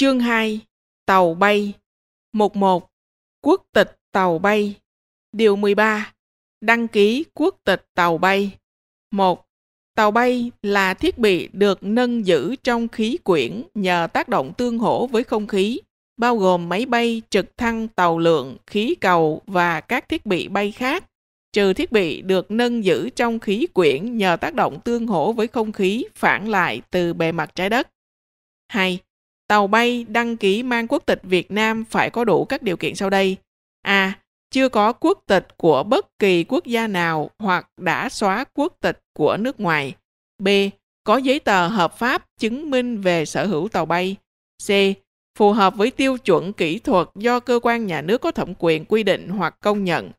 Chương 2 Tàu bay 11. Quốc tịch tàu bay Điều 13 Đăng ký quốc tịch tàu bay 1. Tàu bay là thiết bị được nâng giữ trong khí quyển nhờ tác động tương hỗ với không khí, bao gồm máy bay, trực thăng, tàu lượn, khí cầu và các thiết bị bay khác, trừ thiết bị được nâng giữ trong khí quyển nhờ tác động tương hỗ với không khí phản lại từ bề mặt trái đất. 2. Tàu bay đăng ký mang quốc tịch Việt Nam phải có đủ các điều kiện sau đây. A. Chưa có quốc tịch của bất kỳ quốc gia nào hoặc đã xóa quốc tịch của nước ngoài. B. Có giấy tờ hợp pháp chứng minh về sở hữu tàu bay. C. Phù hợp với tiêu chuẩn kỹ thuật do cơ quan nhà nước có thẩm quyền quy định hoặc công nhận.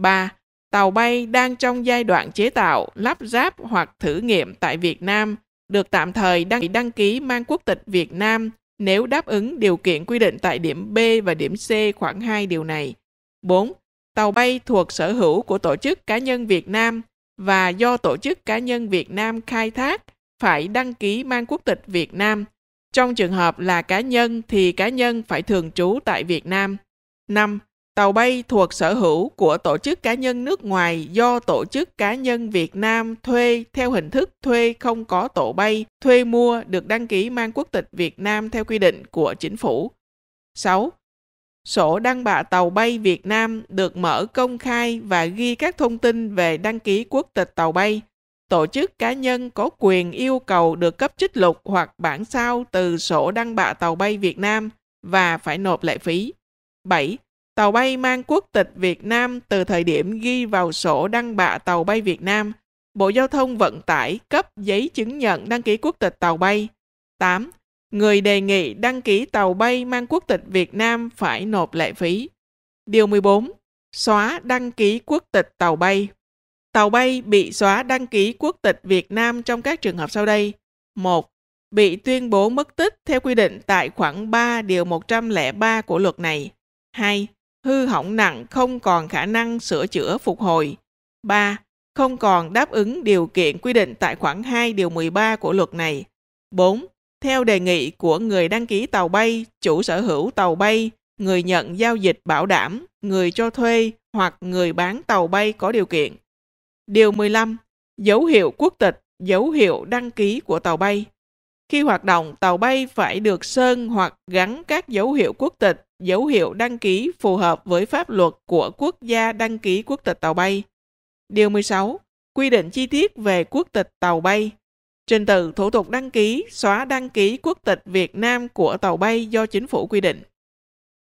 3. Tàu bay đang trong giai đoạn chế tạo, lắp ráp hoặc thử nghiệm tại Việt Nam, được tạm thời đăng ký mang quốc tịch Việt Nam nếu đáp ứng điều kiện quy định tại điểm B và điểm C khoảng 2 điều này. 4. Tàu bay thuộc sở hữu của tổ chức cá nhân Việt Nam và do tổ chức cá nhân Việt Nam khai thác phải đăng ký mang quốc tịch Việt Nam. Trong trường hợp là cá nhân thì cá nhân phải thường trú tại Việt Nam. 5. Tàu bay thuộc sở hữu của tổ chức cá nhân nước ngoài do tổ chức cá nhân Việt Nam thuê theo hình thức thuê không có tổ bay, thuê mua được đăng ký mang quốc tịch Việt Nam theo quy định của chính phủ. 6. Sổ đăng bạ tàu bay Việt Nam được mở công khai và ghi các thông tin về đăng ký quốc tịch tàu bay. Tổ chức cá nhân có quyền yêu cầu được cấp trích lục hoặc bản sao từ sổ đăng bạ tàu bay Việt Nam và phải nộp lệ phí. 7 Tàu bay mang quốc tịch Việt Nam từ thời điểm ghi vào sổ đăng bạ tàu bay Việt Nam, Bộ Giao thông Vận tải cấp giấy chứng nhận đăng ký quốc tịch tàu bay. 8. Người đề nghị đăng ký tàu bay mang quốc tịch Việt Nam phải nộp lệ phí. Điều 14. Xóa đăng ký quốc tịch tàu bay. Tàu bay bị xóa đăng ký quốc tịch Việt Nam trong các trường hợp sau đây. 1. Bị tuyên bố mất tích theo quy định tại khoản 3 điều 103 của luật này. 2 hư hỏng nặng không còn khả năng sửa chữa phục hồi. 3. Không còn đáp ứng điều kiện quy định tại khoản 2 điều 13 của luật này. 4. Theo đề nghị của người đăng ký tàu bay, chủ sở hữu tàu bay, người nhận giao dịch bảo đảm, người cho thuê hoặc người bán tàu bay có điều kiện. Điều 15. Dấu hiệu quốc tịch, dấu hiệu đăng ký của tàu bay. Khi hoạt động, tàu bay phải được sơn hoặc gắn các dấu hiệu quốc tịch, dấu hiệu đăng ký phù hợp với pháp luật của quốc gia đăng ký quốc tịch tàu bay. Điều 16. Quy định chi tiết về quốc tịch tàu bay. Trình tự thủ tục đăng ký, xóa đăng ký quốc tịch Việt Nam của tàu bay do chính phủ quy định.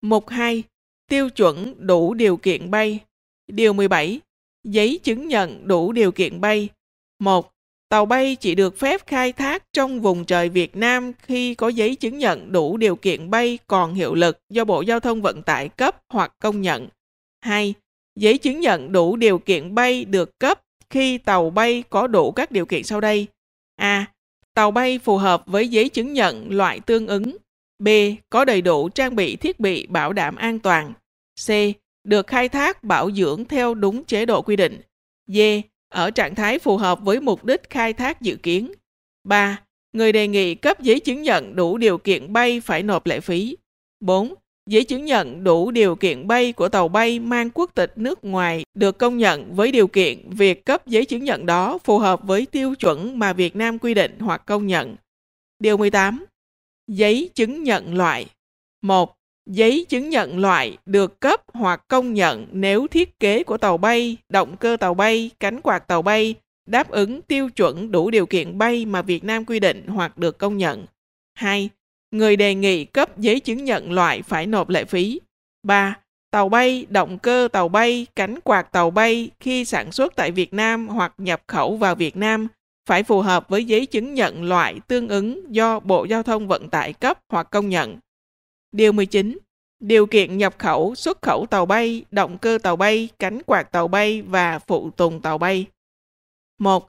Mục 2. Tiêu chuẩn đủ điều kiện bay. Điều 17. Giấy chứng nhận đủ điều kiện bay. 1 tàu bay chỉ được phép khai thác trong vùng trời Việt Nam khi có giấy chứng nhận đủ điều kiện bay còn hiệu lực do Bộ Giao thông Vận tải cấp hoặc công nhận. 2. Giấy chứng nhận đủ điều kiện bay được cấp khi tàu bay có đủ các điều kiện sau đây. A. Tàu bay phù hợp với giấy chứng nhận loại tương ứng. B. Có đầy đủ trang bị thiết bị bảo đảm an toàn. C. Được khai thác bảo dưỡng theo đúng chế độ quy định. D ở trạng thái phù hợp với mục đích khai thác dự kiến. 3. Người đề nghị cấp giấy chứng nhận đủ điều kiện bay phải nộp lệ phí. 4. Giấy chứng nhận đủ điều kiện bay của tàu bay mang quốc tịch nước ngoài được công nhận với điều kiện việc cấp giấy chứng nhận đó phù hợp với tiêu chuẩn mà Việt Nam quy định hoặc công nhận. Điều 18. Giấy chứng nhận loại 1 giấy chứng nhận loại được cấp hoặc công nhận nếu thiết kế của tàu bay, động cơ tàu bay, cánh quạt tàu bay đáp ứng tiêu chuẩn đủ điều kiện bay mà Việt Nam quy định hoặc được công nhận. 2. Người đề nghị cấp giấy chứng nhận loại phải nộp lệ phí. 3. Tàu bay, động cơ tàu bay, cánh quạt tàu bay khi sản xuất tại Việt Nam hoặc nhập khẩu vào Việt Nam phải phù hợp với giấy chứng nhận loại tương ứng do Bộ Giao thông Vận tải cấp hoặc công nhận. Điều 19. Điều kiện nhập khẩu, xuất khẩu tàu bay, động cơ tàu bay, cánh quạt tàu bay và phụ tùng tàu bay. 1.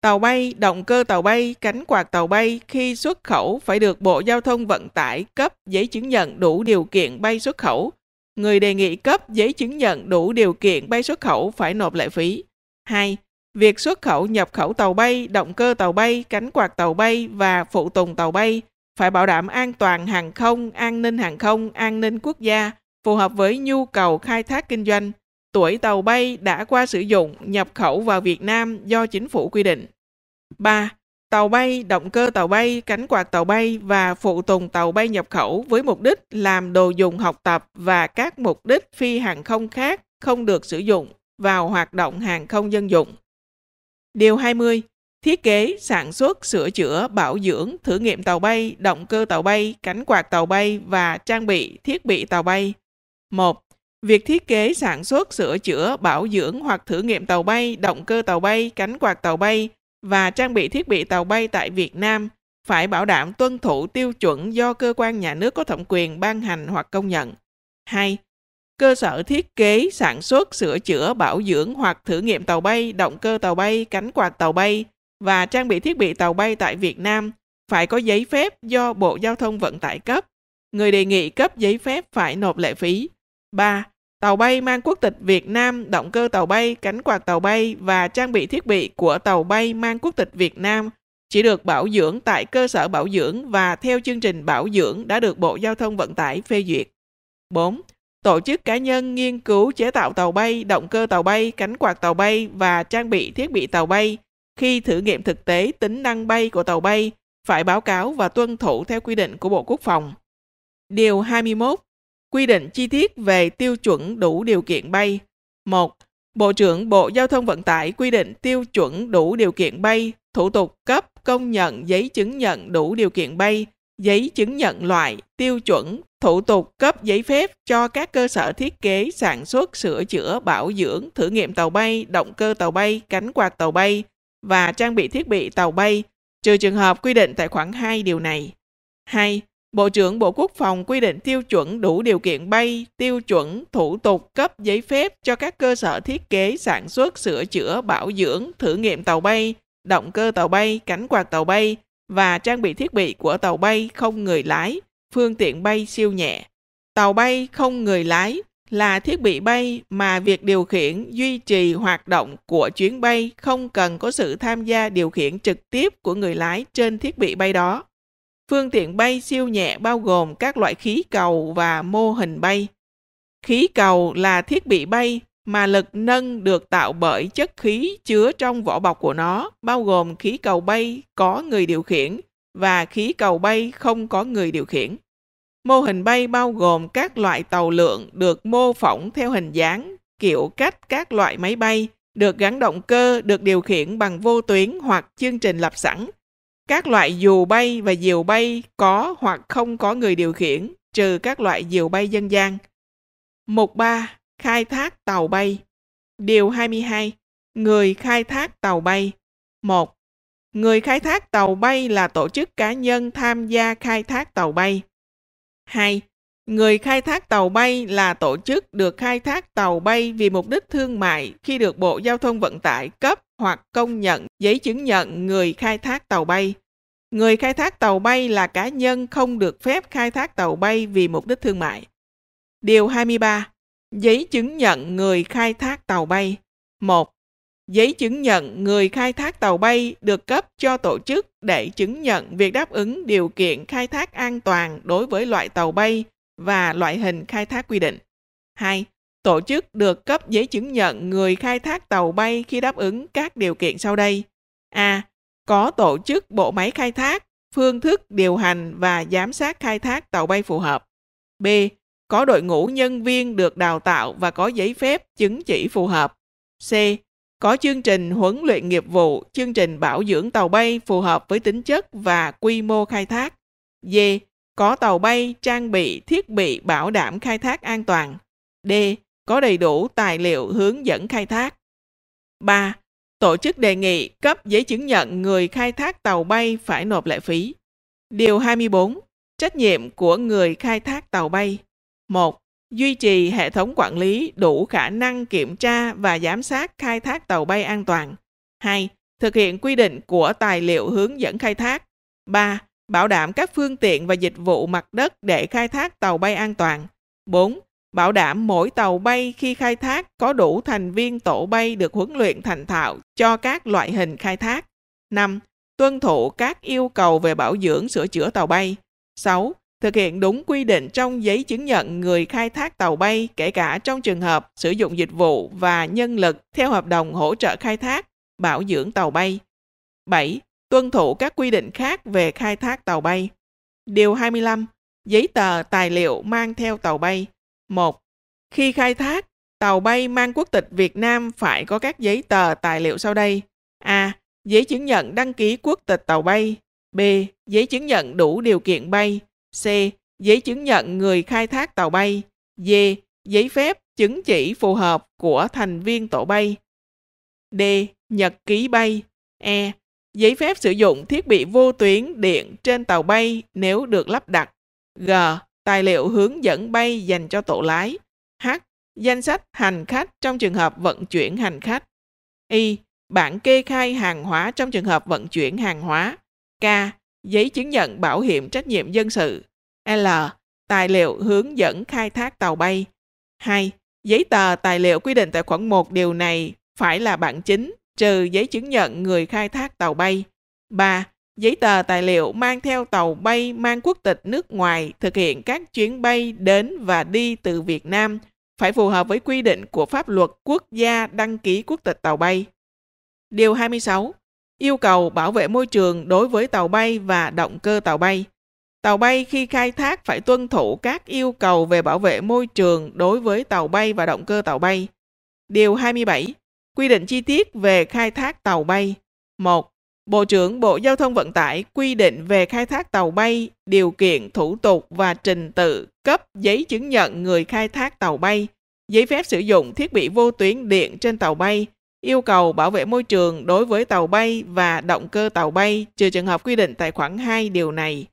Tàu bay, động cơ tàu bay, cánh quạt tàu bay khi xuất khẩu phải được Bộ Giao thông Vận tải cấp giấy chứng nhận đủ điều kiện bay xuất khẩu. Người đề nghị cấp giấy chứng nhận đủ điều kiện bay xuất khẩu phải nộp lệ phí. 2. Việc xuất khẩu nhập khẩu tàu bay, động cơ tàu bay, cánh quạt tàu bay và phụ tùng tàu bay phải bảo đảm an toàn hàng không, an ninh hàng không, an ninh quốc gia phù hợp với nhu cầu khai thác kinh doanh, tuổi tàu bay đã qua sử dụng nhập khẩu vào Việt Nam do chính phủ quy định. 3. Tàu bay, động cơ tàu bay, cánh quạt tàu bay và phụ tùng tàu bay nhập khẩu với mục đích làm đồ dùng học tập và các mục đích phi hàng không khác không được sử dụng vào hoạt động hàng không dân dụng. Điều 20 thiết kế, sản xuất, sửa chữa, bảo dưỡng, thử nghiệm tàu bay, động cơ tàu bay, cánh quạt tàu bay và trang bị, thiết bị tàu bay. 1. Việc thiết kế, sản xuất, sửa chữa, bảo dưỡng hoặc thử nghiệm tàu bay, động cơ tàu bay, cánh quạt tàu bay và trang bị thiết bị tàu bay tại Việt Nam phải bảo đảm tuân thủ tiêu chuẩn do cơ quan nhà nước có thẩm quyền ban hành hoặc công nhận. 2 cơ sở thiết kế, sản xuất, sửa chữa, bảo dưỡng hoặc thử nghiệm tàu bay, động cơ tàu bay, cánh quạt tàu bay và trang bị thiết bị tàu bay tại Việt Nam phải có giấy phép do Bộ Giao thông Vận tải cấp. Người đề nghị cấp giấy phép phải nộp lệ phí. 3. Tàu bay mang quốc tịch Việt Nam, động cơ tàu bay, cánh quạt tàu bay và trang bị thiết bị của tàu bay mang quốc tịch Việt Nam chỉ được bảo dưỡng tại cơ sở bảo dưỡng và theo chương trình bảo dưỡng đã được Bộ Giao thông Vận tải phê duyệt. 4. Tổ chức cá nhân nghiên cứu chế tạo tàu bay, động cơ tàu bay, cánh quạt tàu bay và trang bị thiết bị tàu bay khi thử nghiệm thực tế tính năng bay của tàu bay phải báo cáo và tuân thủ theo quy định của Bộ Quốc phòng. Điều 21. Quy định chi tiết về tiêu chuẩn đủ điều kiện bay. 1. Bộ trưởng Bộ Giao thông Vận tải quy định tiêu chuẩn đủ điều kiện bay, thủ tục cấp, công nhận giấy chứng nhận đủ điều kiện bay, giấy chứng nhận loại, tiêu chuẩn, thủ tục cấp giấy phép cho các cơ sở thiết kế, sản xuất, sửa chữa, bảo dưỡng, thử nghiệm tàu bay, động cơ tàu bay, cánh quạt tàu bay, và trang bị thiết bị tàu bay, trừ trường hợp quy định tại khoản 2 điều này. 2. Bộ trưởng Bộ Quốc phòng quy định tiêu chuẩn đủ điều kiện bay, tiêu chuẩn thủ tục cấp giấy phép cho các cơ sở thiết kế, sản xuất, sửa chữa, bảo dưỡng, thử nghiệm tàu bay, động cơ tàu bay, cánh quạt tàu bay và trang bị thiết bị của tàu bay không người lái, phương tiện bay siêu nhẹ. Tàu bay không người lái là thiết bị bay mà việc điều khiển duy trì hoạt động của chuyến bay không cần có sự tham gia điều khiển trực tiếp của người lái trên thiết bị bay đó. Phương tiện bay siêu nhẹ bao gồm các loại khí cầu và mô hình bay. Khí cầu là thiết bị bay mà lực nâng được tạo bởi chất khí chứa trong vỏ bọc của nó, bao gồm khí cầu bay có người điều khiển và khí cầu bay không có người điều khiển. Mô hình bay bao gồm các loại tàu lượn được mô phỏng theo hình dáng, kiểu cách các loại máy bay, được gắn động cơ, được điều khiển bằng vô tuyến hoặc chương trình lập sẵn. Các loại dù bay và diều bay có hoặc không có người điều khiển, trừ các loại diều bay dân gian. Mục 3. Khai thác tàu bay Điều 22. Người khai thác tàu bay 1. Người khai thác tàu bay là tổ chức cá nhân tham gia khai thác tàu bay. 2. Người khai thác tàu bay là tổ chức được khai thác tàu bay vì mục đích thương mại khi được Bộ Giao thông Vận tải cấp hoặc công nhận giấy chứng nhận người khai thác tàu bay. Người khai thác tàu bay là cá nhân không được phép khai thác tàu bay vì mục đích thương mại. Điều 23. Giấy chứng nhận người khai thác tàu bay. 1 giấy chứng nhận người khai thác tàu bay được cấp cho tổ chức để chứng nhận việc đáp ứng điều kiện khai thác an toàn đối với loại tàu bay và loại hình khai thác quy định. 2. Tổ chức được cấp giấy chứng nhận người khai thác tàu bay khi đáp ứng các điều kiện sau đây. A. Có tổ chức bộ máy khai thác, phương thức điều hành và giám sát khai thác tàu bay phù hợp. B. Có đội ngũ nhân viên được đào tạo và có giấy phép chứng chỉ phù hợp. C có chương trình huấn luyện nghiệp vụ, chương trình bảo dưỡng tàu bay phù hợp với tính chất và quy mô khai thác. D. Có tàu bay, trang bị, thiết bị bảo đảm khai thác an toàn. D. Có đầy đủ tài liệu hướng dẫn khai thác. 3. Tổ chức đề nghị cấp giấy chứng nhận người khai thác tàu bay phải nộp lệ phí. Điều 24. Trách nhiệm của người khai thác tàu bay. 1 duy trì hệ thống quản lý đủ khả năng kiểm tra và giám sát khai thác tàu bay an toàn. 2. Thực hiện quy định của tài liệu hướng dẫn khai thác. 3. Bảo đảm các phương tiện và dịch vụ mặt đất để khai thác tàu bay an toàn. 4. Bảo đảm mỗi tàu bay khi khai thác có đủ thành viên tổ bay được huấn luyện thành thạo cho các loại hình khai thác. 5. Tuân thủ các yêu cầu về bảo dưỡng sửa chữa tàu bay. 6 thực hiện đúng quy định trong giấy chứng nhận người khai thác tàu bay kể cả trong trường hợp sử dụng dịch vụ và nhân lực theo hợp đồng hỗ trợ khai thác, bảo dưỡng tàu bay. 7. Tuân thủ các quy định khác về khai thác tàu bay. Điều 25. Giấy tờ, tài liệu mang theo tàu bay. 1. Khi khai thác, tàu bay mang quốc tịch Việt Nam phải có các giấy tờ, tài liệu sau đây. A. Giấy chứng nhận đăng ký quốc tịch tàu bay. B. Giấy chứng nhận đủ điều kiện bay. C. Giấy chứng nhận người khai thác tàu bay. D. Giấy phép chứng chỉ phù hợp của thành viên tổ bay. D. Nhật ký bay. E. Giấy phép sử dụng thiết bị vô tuyến điện trên tàu bay nếu được lắp đặt. G. Tài liệu hướng dẫn bay dành cho tổ lái. H. Danh sách hành khách trong trường hợp vận chuyển hành khách. Y. Bản kê khai hàng hóa trong trường hợp vận chuyển hàng hóa. K. Giấy chứng nhận bảo hiểm trách nhiệm dân sự. L. Tài liệu hướng dẫn khai thác tàu bay. 2. Giấy tờ tài liệu quy định tại khoản 1 điều này phải là bản chính, trừ giấy chứng nhận người khai thác tàu bay. 3. Giấy tờ tài liệu mang theo tàu bay mang quốc tịch nước ngoài thực hiện các chuyến bay đến và đi từ Việt Nam phải phù hợp với quy định của pháp luật quốc gia đăng ký quốc tịch tàu bay. Điều 26. Yêu cầu bảo vệ môi trường đối với tàu bay và động cơ tàu bay. Tàu bay khi khai thác phải tuân thủ các yêu cầu về bảo vệ môi trường đối với tàu bay và động cơ tàu bay. Điều 27. Quy định chi tiết về khai thác tàu bay. 1. Bộ trưởng Bộ Giao thông Vận tải quy định về khai thác tàu bay, điều kiện, thủ tục và trình tự cấp giấy chứng nhận người khai thác tàu bay, giấy phép sử dụng thiết bị vô tuyến điện trên tàu bay, yêu cầu bảo vệ môi trường đối với tàu bay và động cơ tàu bay trừ trường hợp quy định tại khoản 2 điều này.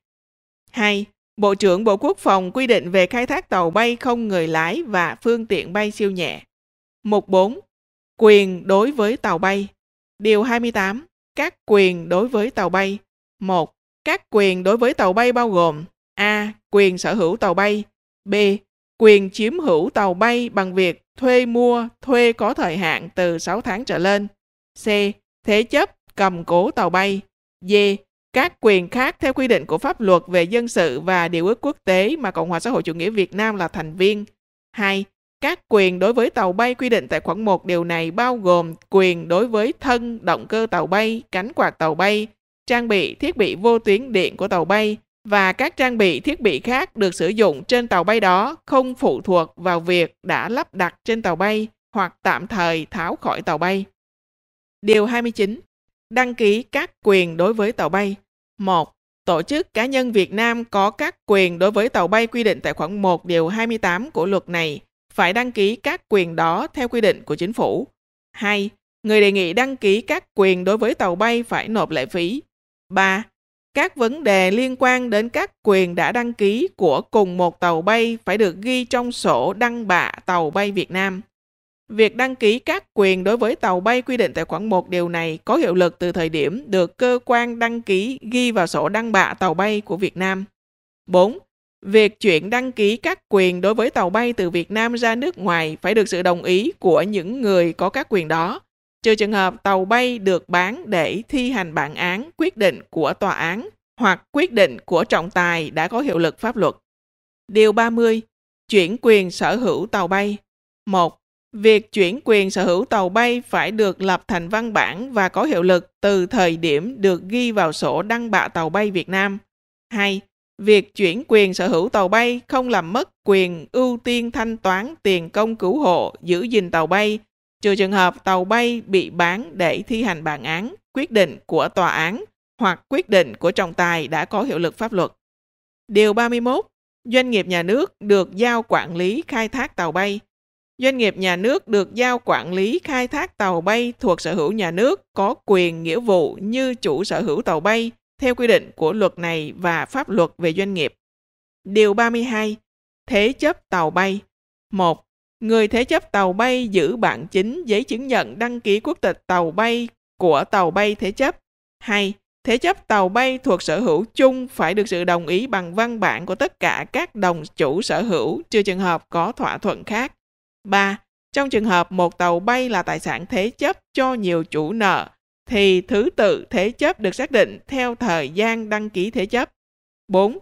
2. Bộ trưởng Bộ Quốc phòng quy định về khai thác tàu bay không người lái và phương tiện bay siêu nhẹ. Mục 4. Quyền đối với tàu bay. Điều 28. Các quyền đối với tàu bay. 1. Các quyền đối với tàu bay bao gồm A. Quyền sở hữu tàu bay. B. Quyền chiếm hữu tàu bay bằng việc thuê mua, thuê có thời hạn từ 6 tháng trở lên. C. Thế chấp, cầm cố tàu bay. D các quyền khác theo quy định của pháp luật về dân sự và điều ước quốc tế mà Cộng hòa xã hội chủ nghĩa Việt Nam là thành viên. 2. Các quyền đối với tàu bay quy định tại khoản 1 điều này bao gồm quyền đối với thân, động cơ tàu bay, cánh quạt tàu bay, trang bị, thiết bị vô tuyến điện của tàu bay và các trang bị, thiết bị khác được sử dụng trên tàu bay đó không phụ thuộc vào việc đã lắp đặt trên tàu bay hoặc tạm thời tháo khỏi tàu bay. Điều 29. Đăng ký các quyền đối với tàu bay. 1. Tổ chức cá nhân Việt Nam có các quyền đối với tàu bay quy định tại khoản 1 điều 28 của luật này phải đăng ký các quyền đó theo quy định của chính phủ. 2. Người đề nghị đăng ký các quyền đối với tàu bay phải nộp lệ phí. 3. Các vấn đề liên quan đến các quyền đã đăng ký của cùng một tàu bay phải được ghi trong sổ đăng bạ tàu bay Việt Nam. Việc đăng ký các quyền đối với tàu bay quy định tại khoản 1 điều này có hiệu lực từ thời điểm được cơ quan đăng ký ghi vào sổ đăng bạ tàu bay của Việt Nam. 4. Việc chuyển đăng ký các quyền đối với tàu bay từ Việt Nam ra nước ngoài phải được sự đồng ý của những người có các quyền đó, trừ trường hợp tàu bay được bán để thi hành bản án quyết định của tòa án hoặc quyết định của trọng tài đã có hiệu lực pháp luật. Điều 30. Chuyển quyền sở hữu tàu bay 1 Việc chuyển quyền sở hữu tàu bay phải được lập thành văn bản và có hiệu lực từ thời điểm được ghi vào sổ đăng bạ tàu bay Việt Nam. 2. Việc chuyển quyền sở hữu tàu bay không làm mất quyền ưu tiên thanh toán tiền công cứu hộ giữ gìn tàu bay, trừ trường hợp tàu bay bị bán để thi hành bản án, quyết định của tòa án hoặc quyết định của trọng tài đã có hiệu lực pháp luật. Điều 31. Doanh nghiệp nhà nước được giao quản lý khai thác tàu bay – Doanh nghiệp nhà nước được giao quản lý khai thác tàu bay thuộc sở hữu nhà nước có quyền nghĩa vụ như chủ sở hữu tàu bay theo quy định của luật này và pháp luật về doanh nghiệp. Điều 32. Thế chấp tàu bay 1. Người thế chấp tàu bay giữ bản chính giấy chứng nhận đăng ký quốc tịch tàu bay của tàu bay thế chấp. 2. Thế chấp tàu bay thuộc sở hữu chung phải được sự đồng ý bằng văn bản của tất cả các đồng chủ sở hữu trừ trường hợp có thỏa thuận khác. 3. Trong trường hợp một tàu bay là tài sản thế chấp cho nhiều chủ nợ, thì thứ tự thế chấp được xác định theo thời gian đăng ký thế chấp. 4.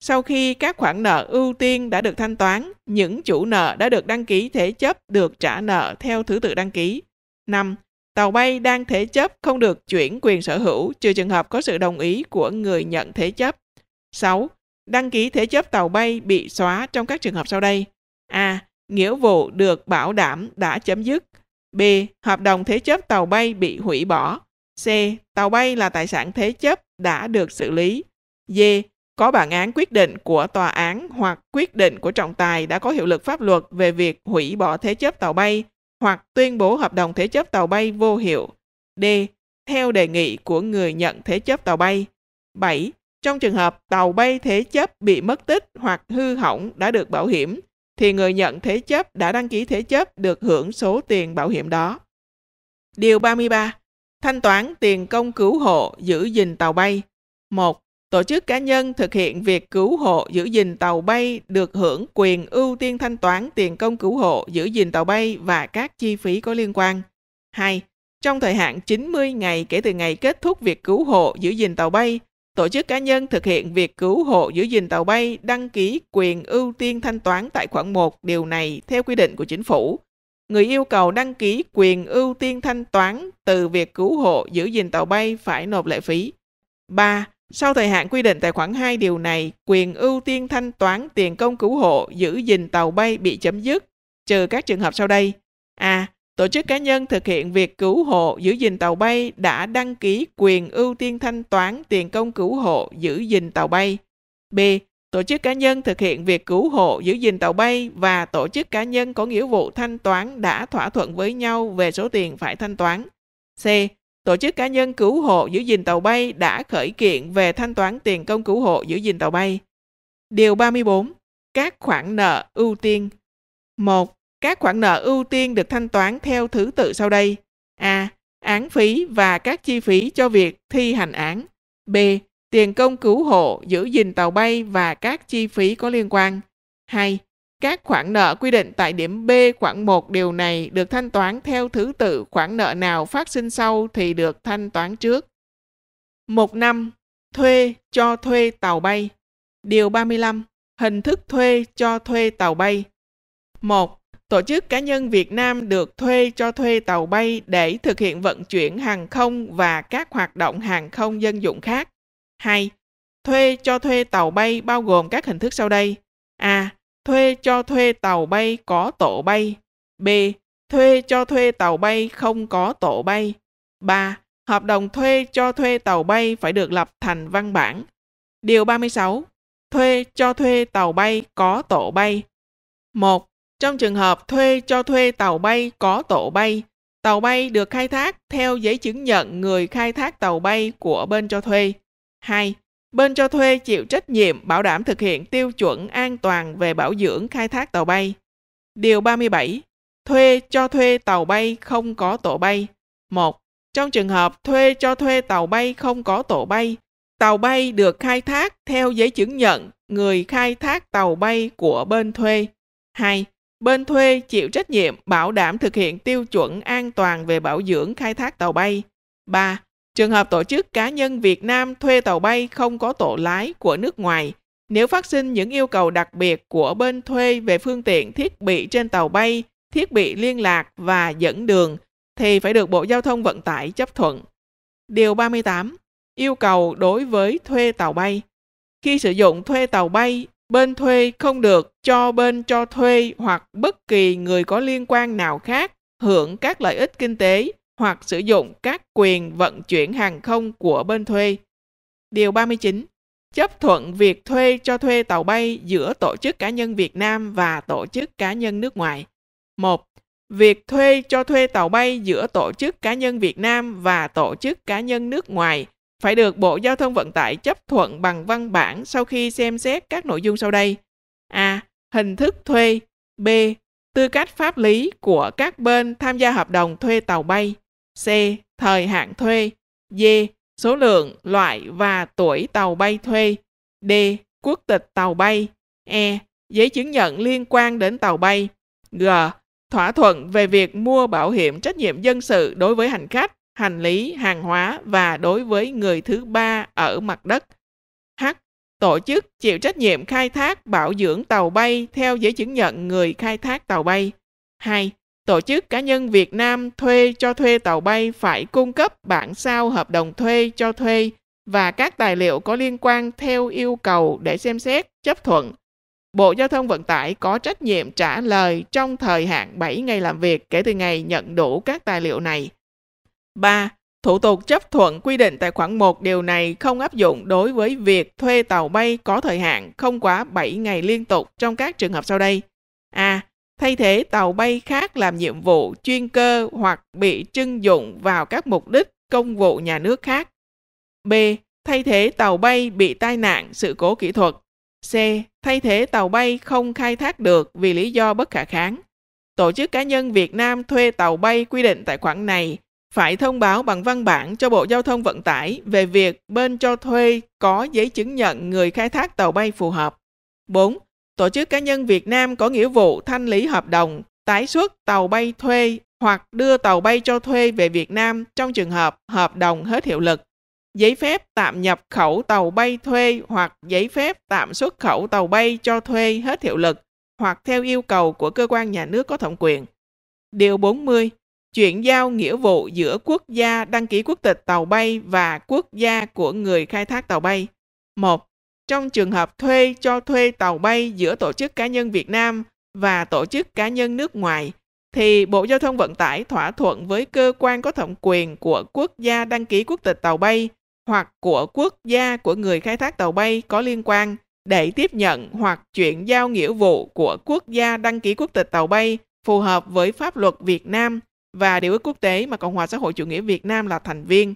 Sau khi các khoản nợ ưu tiên đã được thanh toán, những chủ nợ đã được đăng ký thế chấp được trả nợ theo thứ tự đăng ký. 5. Tàu bay đang thế chấp không được chuyển quyền sở hữu trừ trường hợp có sự đồng ý của người nhận thế chấp. 6. Đăng ký thế chấp tàu bay bị xóa trong các trường hợp sau đây. A nghĩa vụ được bảo đảm đã chấm dứt. B. Hợp đồng thế chấp tàu bay bị hủy bỏ. C. Tàu bay là tài sản thế chấp đã được xử lý. D. Có bản án quyết định của tòa án hoặc quyết định của trọng tài đã có hiệu lực pháp luật về việc hủy bỏ thế chấp tàu bay hoặc tuyên bố hợp đồng thế chấp tàu bay vô hiệu. D. Theo đề nghị của người nhận thế chấp tàu bay. 7. Trong trường hợp tàu bay thế chấp bị mất tích hoặc hư hỏng đã được bảo hiểm, thì người nhận thế chấp đã đăng ký thế chấp được hưởng số tiền bảo hiểm đó. Điều 33. Thanh toán tiền công cứu hộ giữ gìn tàu bay. 1. Tổ chức cá nhân thực hiện việc cứu hộ giữ gìn tàu bay được hưởng quyền ưu tiên thanh toán tiền công cứu hộ giữ gìn tàu bay và các chi phí có liên quan. 2. Trong thời hạn 90 ngày kể từ ngày kết thúc việc cứu hộ giữ gìn tàu bay, Tổ chức cá nhân thực hiện việc cứu hộ giữ gìn tàu bay đăng ký quyền ưu tiên thanh toán tại khoản 1 điều này theo quy định của chính phủ. Người yêu cầu đăng ký quyền ưu tiên thanh toán từ việc cứu hộ giữ gìn tàu bay phải nộp lệ phí. 3. Sau thời hạn quy định tại khoản 2 điều này, quyền ưu tiên thanh toán tiền công cứu hộ giữ gìn tàu bay bị chấm dứt, trừ các trường hợp sau đây. A. Tổ chức cá nhân thực hiện việc cứu hộ giữ gìn tàu bay đã đăng ký quyền ưu tiên thanh toán tiền công cứu hộ giữ gìn tàu bay. B. Tổ chức cá nhân thực hiện việc cứu hộ giữ gìn tàu bay và tổ chức cá nhân có nghĩa vụ thanh toán đã thỏa thuận với nhau về số tiền phải thanh toán. C. Tổ chức cá nhân cứu hộ giữ gìn tàu bay đã khởi kiện về thanh toán tiền công cứu hộ giữ gìn tàu bay. Điều 34. Các khoản nợ ưu tiên. 1. Các khoản nợ ưu tiên được thanh toán theo thứ tự sau đây. A. Án phí và các chi phí cho việc thi hành án. B. Tiền công cứu hộ, giữ gìn tàu bay và các chi phí có liên quan. 2. Các khoản nợ quy định tại điểm B khoảng 1 điều này được thanh toán theo thứ tự khoản nợ nào phát sinh sau thì được thanh toán trước. 1 năm thuê cho thuê tàu bay. Điều 35. Hình thức thuê cho thuê tàu bay. 1 tổ chức cá nhân Việt Nam được thuê cho thuê tàu bay để thực hiện vận chuyển hàng không và các hoạt động hàng không dân dụng khác. 2. Thuê cho thuê tàu bay bao gồm các hình thức sau đây. A. Thuê cho thuê tàu bay có tổ bay. B. Thuê cho thuê tàu bay không có tổ bay. 3. Hợp đồng thuê cho thuê tàu bay phải được lập thành văn bản. Điều 36. Thuê cho thuê tàu bay có tổ bay. 1 trong trường hợp thuê cho thuê tàu bay có tổ bay, tàu bay được khai thác theo giấy chứng nhận người khai thác tàu bay của bên cho thuê. 2. Bên cho thuê chịu trách nhiệm bảo đảm thực hiện tiêu chuẩn an toàn về bảo dưỡng khai thác tàu bay. Điều 37. Thuê cho thuê tàu bay không có tổ bay. 1. Trong trường hợp thuê cho thuê tàu bay không có tổ bay, tàu bay được khai thác theo giấy chứng nhận người khai thác tàu bay của bên thuê. 2. Bên thuê chịu trách nhiệm bảo đảm thực hiện tiêu chuẩn an toàn về bảo dưỡng khai thác tàu bay. 3. Trường hợp tổ chức cá nhân Việt Nam thuê tàu bay không có tổ lái của nước ngoài, nếu phát sinh những yêu cầu đặc biệt của bên thuê về phương tiện thiết bị trên tàu bay, thiết bị liên lạc và dẫn đường, thì phải được Bộ Giao thông Vận tải chấp thuận. Điều 38. Yêu cầu đối với thuê tàu bay. Khi sử dụng thuê tàu bay, bên thuê không được cho bên cho thuê hoặc bất kỳ người có liên quan nào khác hưởng các lợi ích kinh tế hoặc sử dụng các quyền vận chuyển hàng không của bên thuê. Điều 39. Chấp thuận việc thuê cho thuê tàu bay giữa tổ chức cá nhân Việt Nam và tổ chức cá nhân nước ngoài. 1. Việc thuê cho thuê tàu bay giữa tổ chức cá nhân Việt Nam và tổ chức cá nhân nước ngoài phải được Bộ Giao thông Vận tải chấp thuận bằng văn bản sau khi xem xét các nội dung sau đây. A. Hình thức thuê. B. Tư cách pháp lý của các bên tham gia hợp đồng thuê tàu bay. C. Thời hạn thuê. D. Số lượng, loại và tuổi tàu bay thuê. D. Quốc tịch tàu bay. E. Giấy chứng nhận liên quan đến tàu bay. G. Thỏa thuận về việc mua bảo hiểm trách nhiệm dân sự đối với hành khách hành lý, hàng hóa và đối với người thứ ba ở mặt đất. H. Tổ chức chịu trách nhiệm khai thác bảo dưỡng tàu bay theo giấy chứng nhận người khai thác tàu bay. 2. Tổ chức cá nhân Việt Nam thuê cho thuê tàu bay phải cung cấp bản sao hợp đồng thuê cho thuê và các tài liệu có liên quan theo yêu cầu để xem xét, chấp thuận. Bộ Giao thông Vận tải có trách nhiệm trả lời trong thời hạn 7 ngày làm việc kể từ ngày nhận đủ các tài liệu này. 3. Thủ tục chấp thuận quy định tại khoản 1 điều này không áp dụng đối với việc thuê tàu bay có thời hạn không quá 7 ngày liên tục trong các trường hợp sau đây. A. Thay thế tàu bay khác làm nhiệm vụ chuyên cơ hoặc bị trưng dụng vào các mục đích công vụ nhà nước khác. B. Thay thế tàu bay bị tai nạn, sự cố kỹ thuật. C. Thay thế tàu bay không khai thác được vì lý do bất khả kháng. Tổ chức cá nhân Việt Nam thuê tàu bay quy định tại khoản này phải thông báo bằng văn bản cho Bộ Giao thông Vận tải về việc bên cho thuê có giấy chứng nhận người khai thác tàu bay phù hợp. 4. Tổ chức cá nhân Việt Nam có nghĩa vụ thanh lý hợp đồng, tái xuất tàu bay thuê hoặc đưa tàu bay cho thuê về Việt Nam trong trường hợp hợp đồng hết hiệu lực. Giấy phép tạm nhập khẩu tàu bay thuê hoặc giấy phép tạm xuất khẩu tàu bay cho thuê hết hiệu lực hoặc theo yêu cầu của cơ quan nhà nước có thẩm quyền. Điều 40 chuyển giao nghĩa vụ giữa quốc gia đăng ký quốc tịch tàu bay và quốc gia của người khai thác tàu bay. 1. Trong trường hợp thuê cho thuê tàu bay giữa tổ chức cá nhân Việt Nam và tổ chức cá nhân nước ngoài thì Bộ Giao thông Vận tải thỏa thuận với cơ quan có thẩm quyền của quốc gia đăng ký quốc tịch tàu bay hoặc của quốc gia của người khai thác tàu bay có liên quan để tiếp nhận hoặc chuyển giao nghĩa vụ của quốc gia đăng ký quốc tịch tàu bay phù hợp với pháp luật Việt Nam và Điều ước quốc tế mà Cộng hòa xã hội chủ nghĩa Việt Nam là thành viên.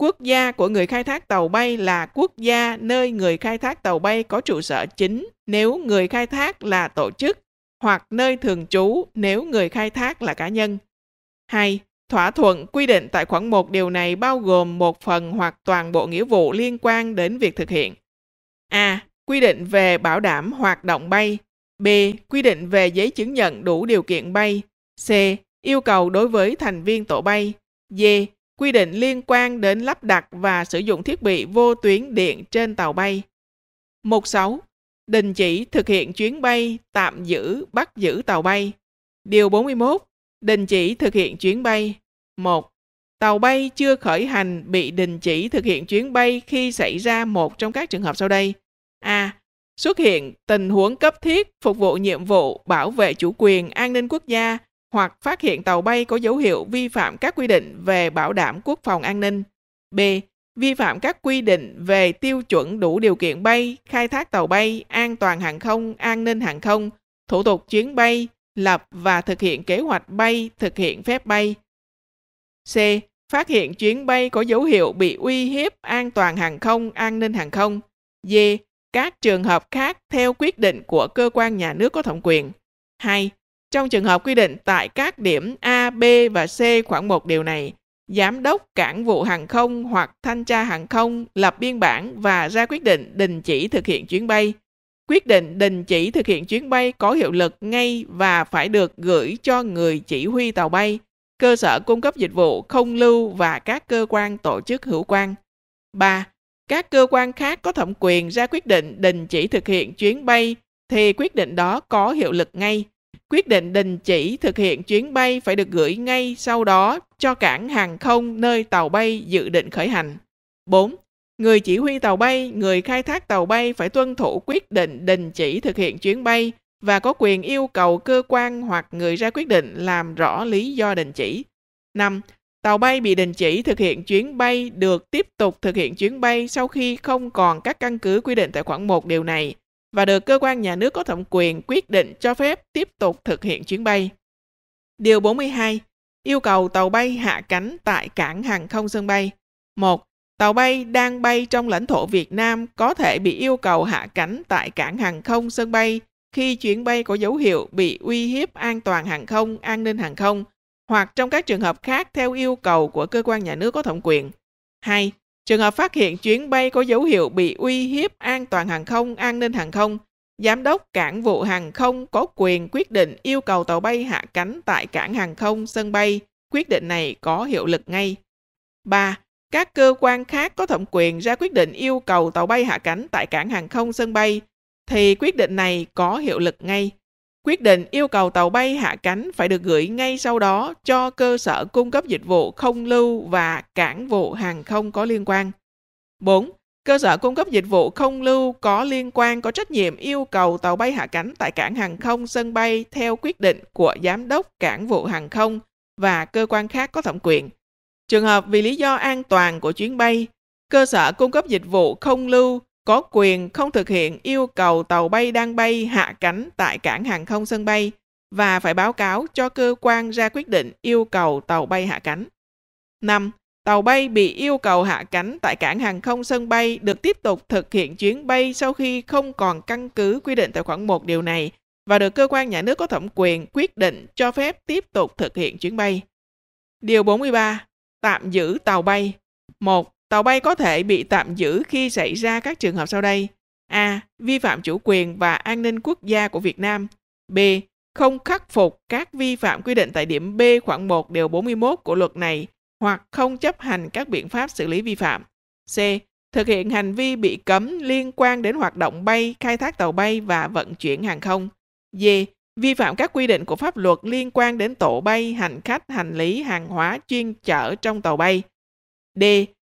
Quốc gia của người khai thác tàu bay là quốc gia nơi người khai thác tàu bay có trụ sở chính nếu người khai thác là tổ chức hoặc nơi thường trú nếu người khai thác là cá nhân. 2. Thỏa thuận quy định tại khoản 1 điều này bao gồm một phần hoặc toàn bộ nghĩa vụ liên quan đến việc thực hiện. A. Quy định về bảo đảm hoạt động bay. B. Quy định về giấy chứng nhận đủ điều kiện bay. C yêu cầu đối với thành viên tổ bay. D. Quy định liên quan đến lắp đặt và sử dụng thiết bị vô tuyến điện trên tàu bay. Mục 6. Đình chỉ thực hiện chuyến bay, tạm giữ, bắt giữ tàu bay. Điều 41. Đình chỉ thực hiện chuyến bay. 1. Tàu bay chưa khởi hành bị đình chỉ thực hiện chuyến bay khi xảy ra một trong các trường hợp sau đây. A. Xuất hiện tình huống cấp thiết phục vụ nhiệm vụ bảo vệ chủ quyền an ninh quốc gia hoặc phát hiện tàu bay có dấu hiệu vi phạm các quy định về bảo đảm quốc phòng an ninh. B. Vi phạm các quy định về tiêu chuẩn đủ điều kiện bay, khai thác tàu bay, an toàn hàng không, an ninh hàng không, thủ tục chuyến bay, lập và thực hiện kế hoạch bay, thực hiện phép bay. C. Phát hiện chuyến bay có dấu hiệu bị uy hiếp an toàn hàng không, an ninh hàng không. D. Các trường hợp khác theo quyết định của cơ quan nhà nước có thẩm quyền. 2. Trong trường hợp quy định tại các điểm A, B và C khoảng 1 điều này, giám đốc cảng vụ hàng không hoặc thanh tra hàng không lập biên bản và ra quyết định đình chỉ thực hiện chuyến bay. Quyết định đình chỉ thực hiện chuyến bay có hiệu lực ngay và phải được gửi cho người chỉ huy tàu bay, cơ sở cung cấp dịch vụ không lưu và các cơ quan tổ chức hữu quan. 3. Các cơ quan khác có thẩm quyền ra quyết định đình chỉ thực hiện chuyến bay thì quyết định đó có hiệu lực ngay quyết định đình chỉ thực hiện chuyến bay phải được gửi ngay sau đó cho cảng hàng không nơi tàu bay dự định khởi hành. 4. Người chỉ huy tàu bay, người khai thác tàu bay phải tuân thủ quyết định đình chỉ thực hiện chuyến bay và có quyền yêu cầu cơ quan hoặc người ra quyết định làm rõ lý do đình chỉ. 5. Tàu bay bị đình chỉ thực hiện chuyến bay được tiếp tục thực hiện chuyến bay sau khi không còn các căn cứ quy định tại khoản 1 điều này và được cơ quan nhà nước có thẩm quyền quyết định cho phép tiếp tục thực hiện chuyến bay. Điều 42 yêu cầu tàu bay hạ cánh tại cảng hàng không sân bay. 1. Tàu bay đang bay trong lãnh thổ Việt Nam có thể bị yêu cầu hạ cánh tại cảng hàng không sân bay khi chuyến bay có dấu hiệu bị uy hiếp an toàn hàng không, an ninh hàng không hoặc trong các trường hợp khác theo yêu cầu của cơ quan nhà nước có thẩm quyền. 2. Trường hợp phát hiện chuyến bay có dấu hiệu bị uy hiếp an toàn hàng không, an ninh hàng không, Giám đốc cảng vụ hàng không có quyền quyết định yêu cầu tàu bay hạ cánh tại cảng hàng không, sân bay. Quyết định này có hiệu lực ngay. 3. Các cơ quan khác có thẩm quyền ra quyết định yêu cầu tàu bay hạ cánh tại cảng hàng không, sân bay thì quyết định này có hiệu lực ngay. Quyết định yêu cầu tàu bay hạ cánh phải được gửi ngay sau đó cho cơ sở cung cấp dịch vụ không lưu và cảng vụ hàng không có liên quan. 4. Cơ sở cung cấp dịch vụ không lưu có liên quan có trách nhiệm yêu cầu tàu bay hạ cánh tại cảng hàng không sân bay theo quyết định của giám đốc cảng vụ hàng không và cơ quan khác có thẩm quyền. Trường hợp vì lý do an toàn của chuyến bay, cơ sở cung cấp dịch vụ không lưu có quyền không thực hiện yêu cầu tàu bay đang bay hạ cánh tại cảng hàng không sân bay và phải báo cáo cho cơ quan ra quyết định yêu cầu tàu bay hạ cánh. 5. Tàu bay bị yêu cầu hạ cánh tại cảng hàng không sân bay được tiếp tục thực hiện chuyến bay sau khi không còn căn cứ quy định tại khoản 1 điều này và được cơ quan nhà nước có thẩm quyền quyết định cho phép tiếp tục thực hiện chuyến bay. Điều 43. Tạm giữ tàu bay. 1. Tàu bay có thể bị tạm giữ khi xảy ra các trường hợp sau đây. A. Vi phạm chủ quyền và an ninh quốc gia của Việt Nam. B. Không khắc phục các vi phạm quy định tại điểm B khoảng 1 điều 41 của luật này hoặc không chấp hành các biện pháp xử lý vi phạm. C. Thực hiện hành vi bị cấm liên quan đến hoạt động bay, khai thác tàu bay và vận chuyển hàng không. D. Vi phạm các quy định của pháp luật liên quan đến tổ bay, hành khách, hành lý, hàng hóa chuyên chở trong tàu bay. D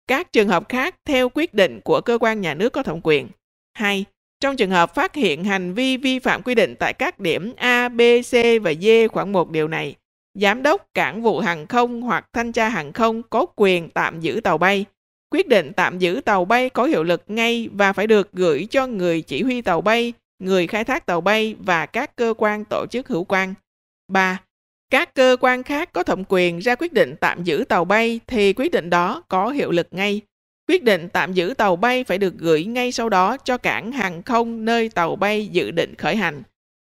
các trường hợp khác theo quyết định của cơ quan nhà nước có thẩm quyền. 2. Trong trường hợp phát hiện hành vi vi phạm quy định tại các điểm A, B, C và D khoảng một điều này, giám đốc cảng vụ hàng không hoặc thanh tra hàng không có quyền tạm giữ tàu bay. Quyết định tạm giữ tàu bay có hiệu lực ngay và phải được gửi cho người chỉ huy tàu bay, người khai thác tàu bay và các cơ quan tổ chức hữu quan. 3 các cơ quan khác có thẩm quyền ra quyết định tạm giữ tàu bay thì quyết định đó có hiệu lực ngay. Quyết định tạm giữ tàu bay phải được gửi ngay sau đó cho cảng hàng không nơi tàu bay dự định khởi hành.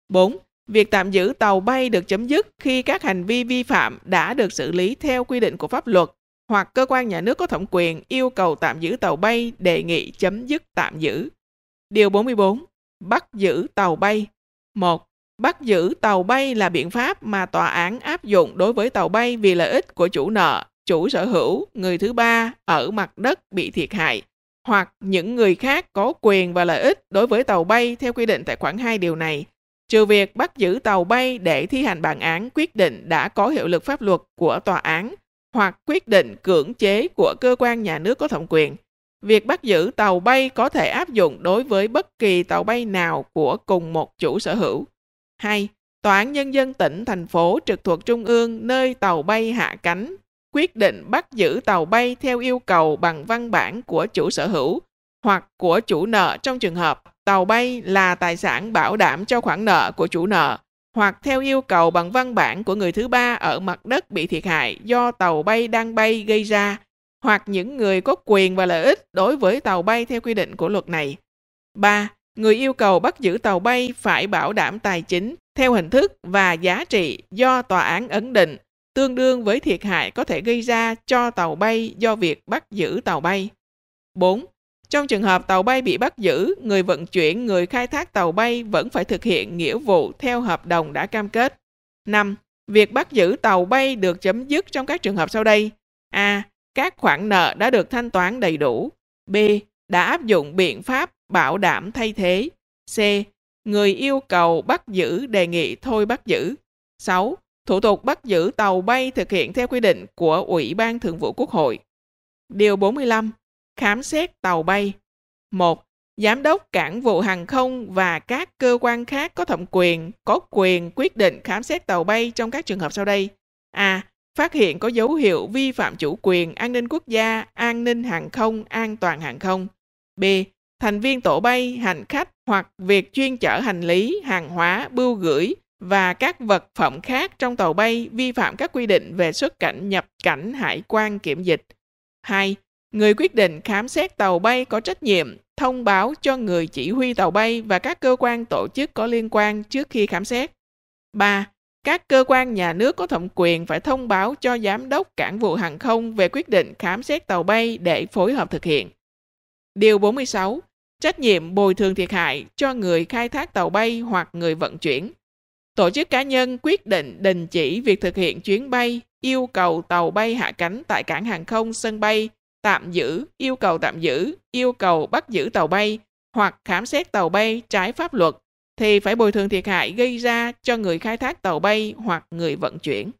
4. Việc tạm giữ tàu bay được chấm dứt khi các hành vi vi phạm đã được xử lý theo quy định của pháp luật hoặc cơ quan nhà nước có thẩm quyền yêu cầu tạm giữ tàu bay đề nghị chấm dứt tạm giữ. Điều 44. Bắt giữ tàu bay. 1. Bắt giữ tàu bay là biện pháp mà tòa án áp dụng đối với tàu bay vì lợi ích của chủ nợ, chủ sở hữu, người thứ ba ở mặt đất bị thiệt hại hoặc những người khác có quyền và lợi ích đối với tàu bay theo quy định tại khoản 2 điều này, trừ việc bắt giữ tàu bay để thi hành bản án quyết định đã có hiệu lực pháp luật của tòa án hoặc quyết định cưỡng chế của cơ quan nhà nước có thẩm quyền. Việc bắt giữ tàu bay có thể áp dụng đối với bất kỳ tàu bay nào của cùng một chủ sở hữu. 2. Tòa án Nhân dân tỉnh, thành phố trực thuộc Trung ương nơi tàu bay hạ cánh quyết định bắt giữ tàu bay theo yêu cầu bằng văn bản của chủ sở hữu hoặc của chủ nợ trong trường hợp tàu bay là tài sản bảo đảm cho khoản nợ của chủ nợ hoặc theo yêu cầu bằng văn bản của người thứ ba ở mặt đất bị thiệt hại do tàu bay đang bay gây ra hoặc những người có quyền và lợi ích đối với tàu bay theo quy định của luật này. 3 người yêu cầu bắt giữ tàu bay phải bảo đảm tài chính theo hình thức và giá trị do tòa án ấn định, tương đương với thiệt hại có thể gây ra cho tàu bay do việc bắt giữ tàu bay. 4. Trong trường hợp tàu bay bị bắt giữ, người vận chuyển, người khai thác tàu bay vẫn phải thực hiện nghĩa vụ theo hợp đồng đã cam kết. 5. Việc bắt giữ tàu bay được chấm dứt trong các trường hợp sau đây. A. Các khoản nợ đã được thanh toán đầy đủ. B. Đã áp dụng biện pháp bảo đảm thay thế. C. Người yêu cầu bắt giữ đề nghị thôi bắt giữ. 6. Thủ tục bắt giữ tàu bay thực hiện theo quy định của Ủy ban Thường vụ Quốc hội. Điều 45. Khám xét tàu bay. 1. Giám đốc cảng vụ hàng không và các cơ quan khác có thẩm quyền có quyền quyết định khám xét tàu bay trong các trường hợp sau đây. A. Phát hiện có dấu hiệu vi phạm chủ quyền, an ninh quốc gia, an ninh hàng không, an toàn hàng không. B thành viên tổ bay, hành khách hoặc việc chuyên chở hành lý, hàng hóa, bưu gửi và các vật phẩm khác trong tàu bay vi phạm các quy định về xuất cảnh, nhập cảnh, hải quan, kiểm dịch. 2. Người quyết định khám xét tàu bay có trách nhiệm thông báo cho người chỉ huy tàu bay và các cơ quan tổ chức có liên quan trước khi khám xét. 3. Các cơ quan nhà nước có thẩm quyền phải thông báo cho giám đốc cảng vụ hàng không về quyết định khám xét tàu bay để phối hợp thực hiện. Điều 46 trách nhiệm bồi thường thiệt hại cho người khai thác tàu bay hoặc người vận chuyển. Tổ chức cá nhân quyết định đình chỉ việc thực hiện chuyến bay, yêu cầu tàu bay hạ cánh tại cảng hàng không sân bay, tạm giữ, yêu cầu tạm giữ, yêu cầu bắt giữ tàu bay hoặc khám xét tàu bay trái pháp luật thì phải bồi thường thiệt hại gây ra cho người khai thác tàu bay hoặc người vận chuyển.